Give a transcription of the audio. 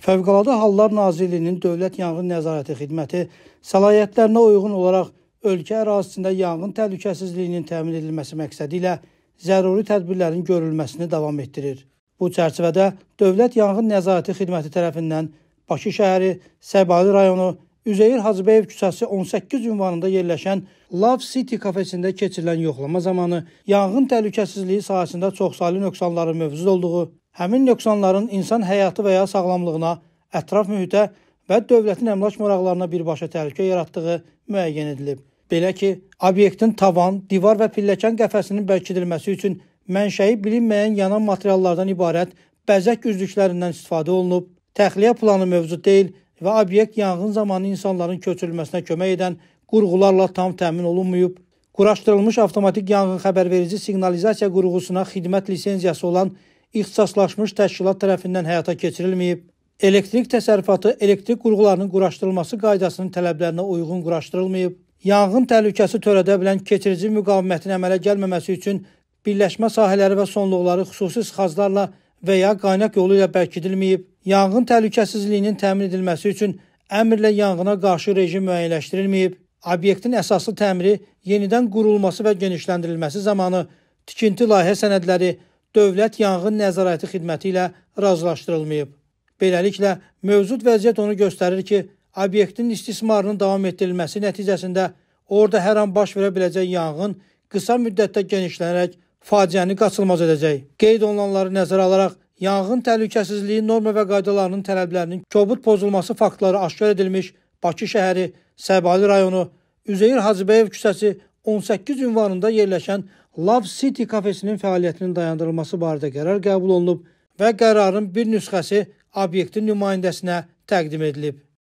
Fövqəladə Hallar Nazirliyinin Dövlət Yanğın Nəzarəti Xidməti səlahiyyətlərinə uyğun olaraq ölkə ərazisində yanğın təhlükəsizliyinin təmin edilməsi məqsədi ilə zəruri tədbirlərin görülməsini davam etdirir. Bu çərçivədə Dövlət Yanğın Nəzarəti Xidməti tərəfindən Bakı şəhəri, Səbaili rayonu, Üzeyir Hacıbəyev küçəsi 18 ünvanında yerləşən Love City kafesində keçirilən yoxlama zamanı yanğın təhlükəsizliyi sahəsində çoxsaylı nöqsanların mövcud olduğu, həmin nöqsanların insan həyatı və ya sağlamlığına, ətraf mühitə və dövlətin əmlak maraqlarına birbaşa təhlükə yaratdığı müəyyən edilib. Belə ki, obyektin tavan, divar və pilləkən qəfəsinin bərkidilməsi üçün mənşəyi bilinməyən yanan materiallardan ibarət bəzək güzlüklərindən istifadə olunub, təxliyə planı mövcud deyil və obyekt yanğın zamanı insanların köçürülməsinə kömək edən qurğularla tam təmin olunmayıb. Quraşdırılmış avtomatik yanğın xəbərverici siqnalizasiya qurğusuna xidmət lisenziyası olan ixtisaslaşmış təşkilat tərəfindən həyata keçirilməyib. Elektrik təsərrüfatı elektrik qurğularının quraşdırılması qaydasının tələblərinə uyğun quraşdırılmayıb. Yanğın təhlükəsi törədə bilən keçirici müqavimətin əmələ gəlməməsi üçün birləşmə sahələri və sonluqları xüsusi sıxaclarla və ya qaynaq yolu ilə bərkidilməyib. Yanğın təhlükəsizliyinin təmin edilməsi üçün əmrlə yanğına qarşı rejim müəyyənləşdirilməyib. Obyektin əsaslı təmiri yenidən qurulması və genişləndirilməsi zamanı tikinti layihə sənədləri Dövlət Yanğın Nəzarəti Xidməti ilə razılaşdırılmayıb. Beləliklə, mövcud vəziyyət onu göstərir ki, obyektin istismarının davam etdirilməsi nəticəsində orada hər an baş verə biləcək yanğın qısa müddətdə genişlənərək faciəni qaçılmaz edəcək. Qeyd olunanları nəzərə alaraq yanğın təhlükəsizliyi norma və qaydalarının tələblərinin kobud pozulması faktları aşkar edilmiş Bakı şəhəri, Səbali rayonu, Üzeyir Hacıbəyev küçəsi 18 ünvanında yerləşən Love City kafesinin fəaliyyətinin dayandırılması barədə qərar qəbul olunub və qərarın bir nüsxəsi obyektin nümayəndəsinə təqdim edilib.